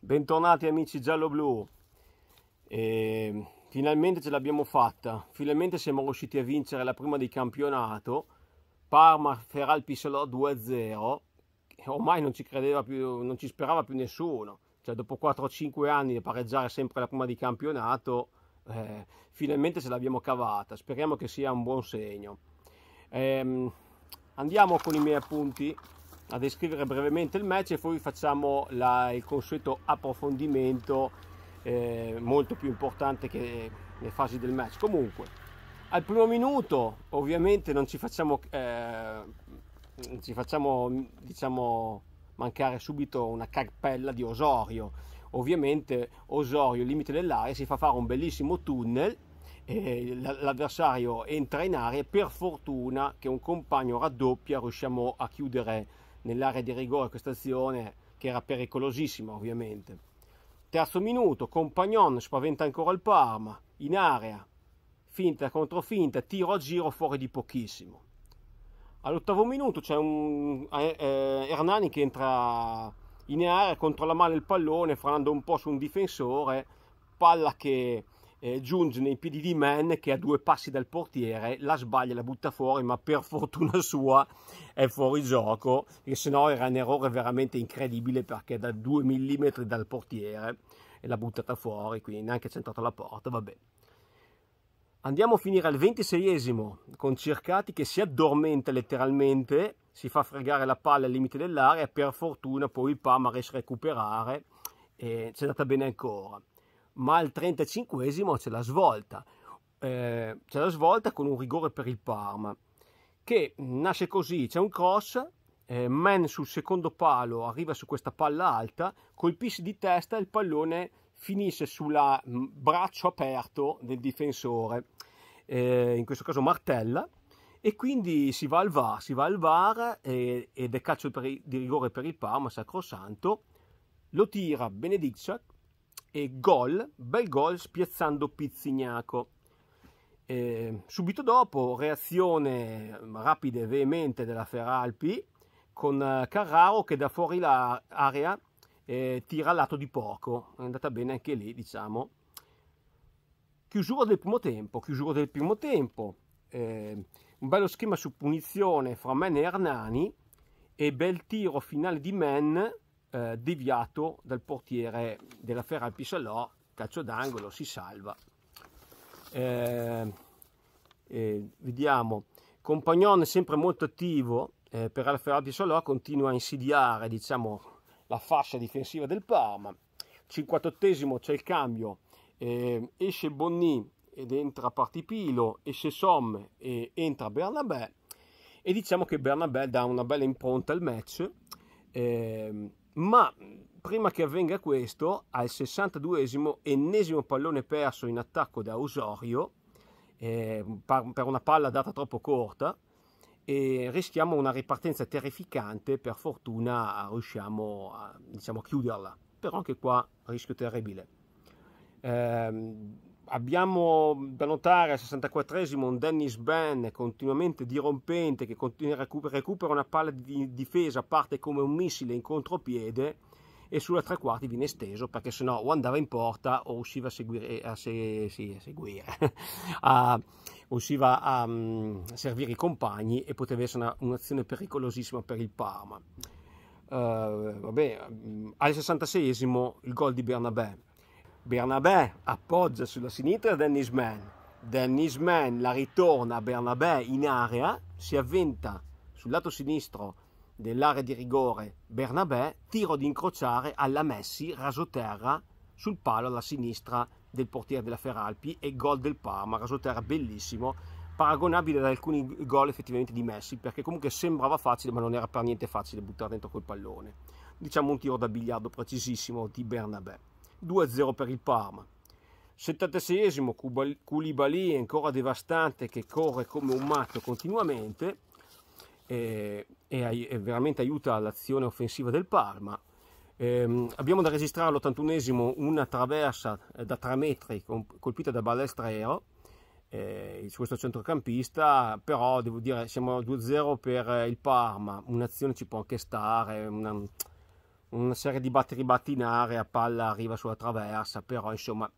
Bentornati amici giallo-blu. E ehm, finalmente ce l'abbiamo fatta. Finalmente siamo riusciti a vincere la prima di campionato. Parma Feral Pisolò 2-0. Ormai non ci credeva più, non ci sperava più nessuno. Cioè, dopo 4-5 anni di pareggiare sempre la prima di campionato, eh, finalmente ce l'abbiamo cavata. Speriamo che sia un buon segno. Ehm, andiamo con i miei appunti a descrivere brevemente il match e poi facciamo la, il consueto approfondimento eh, molto più importante che le fasi del match. Comunque, al primo minuto ovviamente non ci facciamo, eh, ci facciamo diciamo, mancare subito una carpella di Osorio. Ovviamente Osorio, il limite dell'area, si fa fare un bellissimo tunnel l'avversario entra in area per fortuna che un compagno raddoppia riusciamo a chiudere nell'area di rigore questa azione che era pericolosissima ovviamente. Terzo minuto, Compagnon spaventa ancora il Parma, in area, finta contro finta, tiro a giro fuori di pochissimo. All'ottavo minuto c'è un eh, eh Hernani che entra in area, controlla male il pallone, frenando un po' su un difensore, palla che eh, giunge nei piedi di Man che a due passi dal portiere la sbaglia, la butta fuori, ma per fortuna sua è fuori gioco, perché se no era un errore veramente incredibile perché da due millimetri dal portiere e l'ha buttata fuori, quindi neanche centrato la porta, vabbè. Andiamo a finire al 26esimo con Cercati che si addormenta letteralmente, si fa fregare la palla al limite dell'area, per fortuna poi il Pama riesce a recuperare e c'è andata bene ancora ma al 35esimo c'è la svolta. Eh, c'è la svolta con un rigore per il Parma, che nasce così, c'è un cross, eh, Man sul secondo palo arriva su questa palla alta, colpisce di testa e il pallone finisce sul mm, braccio aperto del difensore, eh, in questo caso Martella, e quindi si va al VAR, si va al VAR e, eh, ed è calcio per, di rigore per il Parma, sacrosanto, lo tira Benediccia e gol, bel gol spiazzando Pizzignaco. E subito dopo reazione rapida e veemente della Feralpi con eh, Carraro che da fuori l'area eh, tira a lato di poco, è andata bene anche lì diciamo. Chiusura del primo tempo, chiusura del primo tempo, eh, un bello schema su punizione fra Men e Hernani e bel tiro finale di Men eh, deviato dal portiere della Ferra Pissalò, calcio d'angolo, si salva. Eh, eh, vediamo, Compagnone sempre molto attivo eh, per la Ferra Pissalò, continua a insidiare diciamo, la fascia difensiva del Parma. 58 c'è il cambio, eh, esce Bonny ed entra Partipilo, esce Somme e entra Bernabé e diciamo che Bernabé dà una bella impronta al match eh, ma prima che avvenga questo, al 62esimo ennesimo pallone perso in attacco da Osorio, eh, per una palla data troppo corta, e rischiamo una ripartenza terrificante, per fortuna riusciamo a, diciamo, chiuderla, però anche qua rischio terribile. Eh, abbiamo da notare al 64esimo un Dennis Ben continuamente dirompente che recupera una palla di difesa, parte come un missile in contropiede e sulla tre quarti viene esteso perché sennò o andava in porta o usciva a seguire, eh, a se, sì, a seguire a, usciva a um, servire i compagni e poteva essere un'azione pericolosissima per il Parma. Uh, vabbè, mm, al 66esimo il gol di Bernabé Bernabé appoggia sulla sinistra Dennis Mann. Dennis Mann la ritorna a Bernabé in area, si avventa sul lato sinistro dell'area di rigore Bernabé, tiro di incrociare alla Messi, raso terra, sul palo alla sinistra del portiere della Feralpi e gol del Parma, raso terra bellissimo, paragonabile ad alcuni gol effettivamente di Messi, perché comunque sembrava facile ma non era per niente facile buttare dentro quel pallone. Diciamo un tiro da biliardo precisissimo di Bernabé. 2-0 per il Parma. 76esimo Koulibaly è ancora devastante che corre come un matto continuamente eh, e, e, e veramente aiuta l'azione offensiva del Parma. Eh, abbiamo da registrare all'81esimo una traversa eh, da 3 metri colpita da Balestrero, eh, questo centrocampista, però devo dire siamo 2-0 per il Parma, un'azione ci può anche stare, una, una serie di batti ribatti in area, palla arriva sulla traversa, però insomma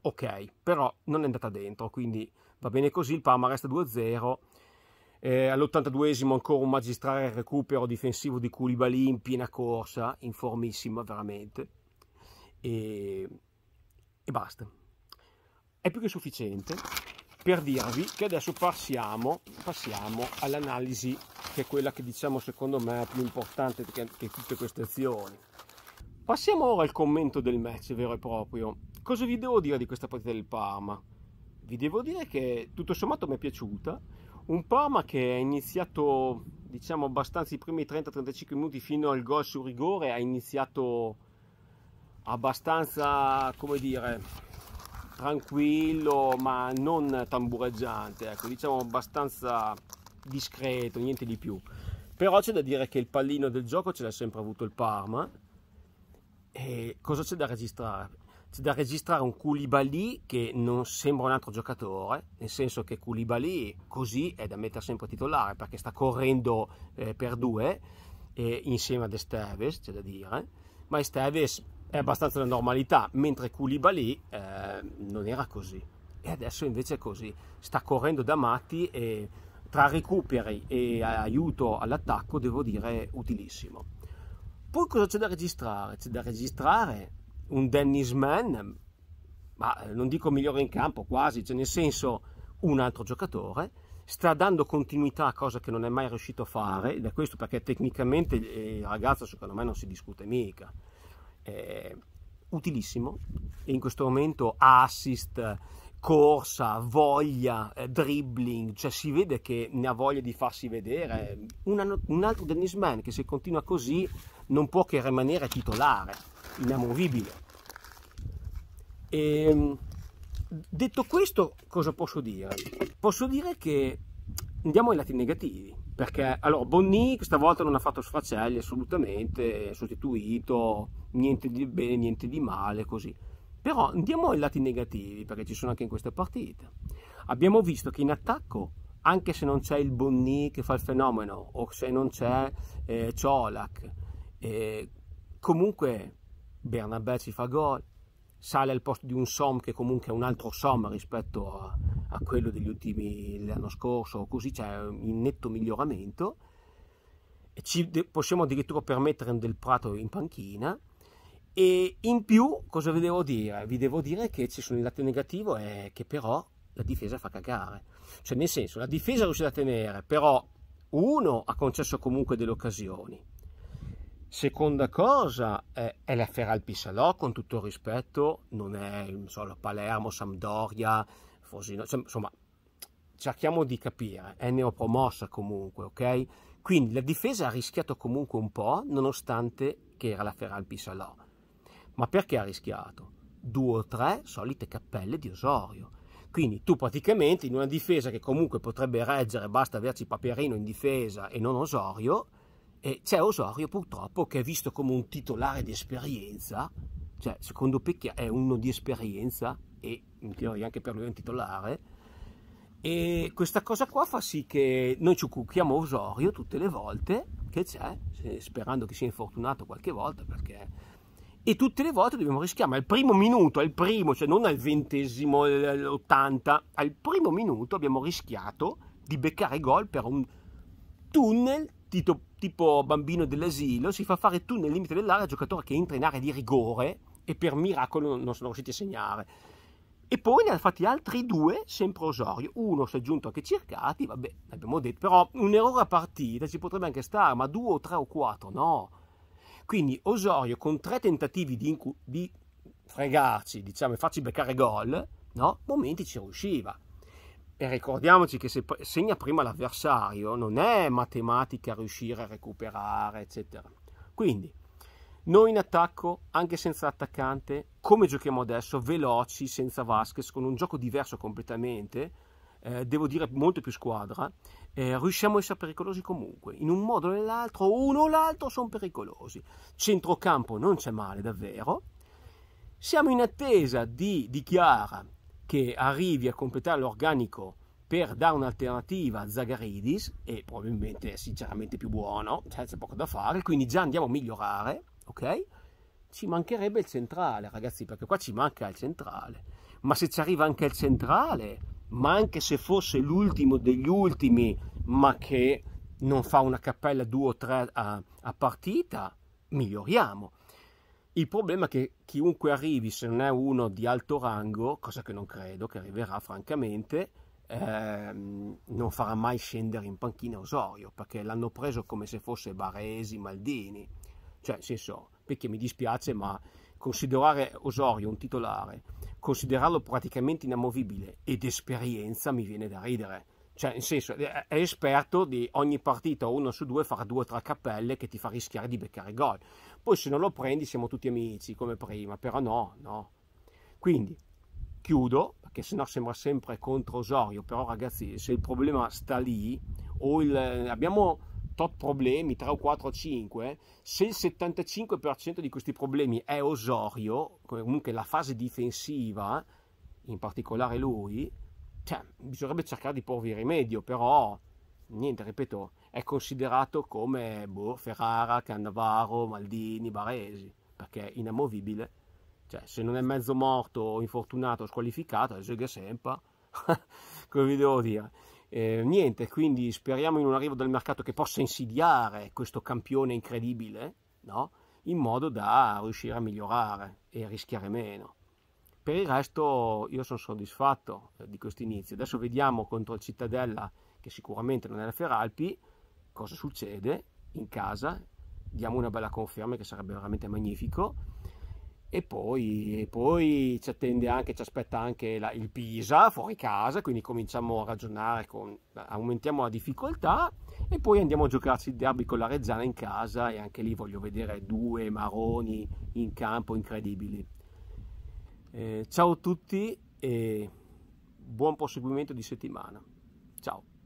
ok, però non è andata dentro, quindi va bene così, il Parma resta 2-0. Eh, all82 ancora un magistrale recupero difensivo di Koulibaly in piena corsa, in formissima veramente. E, e basta. È più che sufficiente per dirvi che adesso passiamo, passiamo all'analisi che è quella che diciamo secondo me è più importante che, che tutte queste azioni. Passiamo ora al commento del match vero e proprio. Cosa vi devo dire di questa partita del Parma? Vi devo dire che tutto sommato mi è piaciuta, un Parma che ha iniziato diciamo abbastanza i primi 30-35 minuti fino al gol sul rigore, ha iniziato abbastanza, come dire, tranquillo ma non tambureggiante, ecco, diciamo abbastanza discreto, niente di più. Però c'è da dire che il pallino del gioco ce l'ha sempre avuto il Parma. E cosa c'è da registrare? C'è da registrare un Koulibaly che non sembra un altro giocatore, nel senso che Koulibaly così è da mettere sempre titolare perché sta correndo eh, per due eh, insieme ad Esteves, c'è da dire, ma Esteves è abbastanza la normalità, mentre Koulibaly eh, non era così e adesso invece è così, sta correndo da matti e tra recuperi e aiuto all'attacco devo dire utilissimo. Poi cosa c'è da registrare? C'è da registrare un Dennis Mann, ma eh, non dico migliore in campo, quasi, cioè nel senso un altro giocatore, sta dando continuità a cosa che non è mai riuscito a fare, ed è questo perché tecnicamente il eh, ragazzo secondo me non si discute mica. È eh, utilissimo e in questo momento ha assist corsa, voglia, eh, dribbling, cioè si vede che ne ha voglia di farsi vedere. Una, un altro Dennis Mann che se continua così non può che rimanere titolare, inamovibile. E, ehm, detto questo, cosa posso dire? Posso dire che andiamo ai lati negativi, perché allora Bonny questa volta non ha fatto sfracelli assolutamente, sostituito, niente di bene, niente di male, così. Però andiamo ai lati negativi, perché ci sono anche in queste partite. Abbiamo visto che in attacco, anche se non c'è il Bonni che fa il fenomeno, o se non c'è eh, Ciolac, eh, comunque Bernabé ci fa gol, sale al posto di un Som che comunque è un altro Som rispetto a, a quello degli ultimi l'anno scorso, così c'è un netto miglioramento. Ci possiamo addirittura permettere del Prato in panchina e in più, cosa vi devo dire? Vi devo dire che ci sono il lato negativo è che però la difesa fa cagare. Cioè, nel senso, la difesa è riuscita a tenere, però uno ha concesso comunque delle occasioni. Seconda cosa eh, è la Feralpi Salò, con tutto il rispetto, non è non so, la Palermo, Sampdoria, Fosino, cioè, insomma, cerchiamo di capire, è neopromossa comunque, ok? Quindi la difesa ha rischiato comunque un po', nonostante che era la Feralpi Salò. Ma perché ha rischiato? Due o tre solite cappelle di Osorio. Quindi tu praticamente in una difesa che comunque potrebbe reggere, basta averci Paperino in difesa e non Osorio, e c'è Osorio purtroppo che è visto come un titolare di esperienza, cioè secondo Pecchia è uno di esperienza e in teoria anche per lui è un titolare, e questa cosa qua fa sì che noi ci cucchiamo Osorio tutte le volte che c'è, sperando che sia infortunato qualche volta perché e tutte le volte dobbiamo rischiare, ma al primo minuto, al primo, cioè non al ventesimo, all'ottanta, al primo minuto abbiamo rischiato di beccare gol per un tunnel tipo, tipo bambino dell'asilo, si fa fare tunnel nel limite dell'area, giocatore che entra in area di rigore e per miracolo non sono riusciti a segnare. E poi ne ha fatti altri due, sempre Osorio. Uno si è aggiunto anche Circati, vabbè, l'abbiamo detto. Però un errore a partita ci potrebbe anche stare, ma due o tre o quattro, no. Quindi Osorio con tre tentativi di, incu- di fregarci, diciamo, e farci beccare gol, no? Momenti ci riusciva. E ricordiamoci che se segna prima l'avversario non è matematica riuscire a recuperare, eccetera. Quindi noi in attacco, anche senza attaccante, come giochiamo adesso, veloci, senza Vasquez, con un gioco diverso completamente, eh, devo dire molto più squadra, eh, riusciamo a essere pericolosi comunque, in un modo o nell'altro, uno o l'altro sono pericolosi. Centrocampo non c'è male davvero. Siamo in attesa di, di Chiara che arrivi a completare l'organico per dare un'alternativa a Zagaridis e probabilmente è sinceramente più buono, cioè c'è poco da fare, quindi già andiamo a migliorare, ok? Ci mancherebbe il centrale, ragazzi, perché qua ci manca il centrale. Ma se ci arriva anche il centrale, ma anche se fosse l'ultimo degli ultimi, ma che non fa una cappella due o tre a, a partita, miglioriamo. Il problema è che chiunque arrivi, se non è uno di alto rango, cosa che non credo che arriverà francamente, ehm, non farà mai scendere in panchina Osorio, perché l'hanno preso come se fosse Baresi, Maldini. Cioè, nel senso, perché mi dispiace, ma considerare Osorio un titolare considerarlo praticamente inamovibile ed esperienza mi viene da ridere. Cioè, in senso, è esperto di ogni partita, uno su due, fare due o tre cappelle che ti fa rischiare di beccare gol. Poi se non lo prendi siamo tutti amici, come prima, però no, no. Quindi, chiudo, perché sennò sembra sempre contro Osorio, però ragazzi, se il problema sta lì, o il, abbiamo tot problemi, 3 o 4 o 5, se il 75% di questi problemi è osorio, comunque la fase difensiva, in particolare lui, cioè, bisognerebbe cercare di porvi rimedio, però niente, ripeto, è considerato come boh, Ferrara, Cannavaro, Maldini, Baresi, perché è inamovibile. Cioè, se non è mezzo morto, infortunato, squalificato, è Zega Sempa, come vi devo dire. Eh, niente, quindi speriamo in un arrivo del mercato che possa insidiare questo campione incredibile, no? in modo da riuscire a migliorare e rischiare meno. Per il resto io sono soddisfatto eh, di questo inizio. Adesso vediamo contro il Cittadella, che sicuramente non è la Feralpi, cosa succede in casa. Diamo una bella conferma che sarebbe veramente magnifico e poi, e poi, ci attende anche, ci aspetta anche la, il Pisa fuori casa, quindi cominciamo a ragionare, con, aumentiamo la difficoltà e poi andiamo a giocarci il derby con la Reggiana in casa e anche lì voglio vedere due maroni in campo incredibili. Eh, ciao a tutti e buon proseguimento di settimana. Ciao.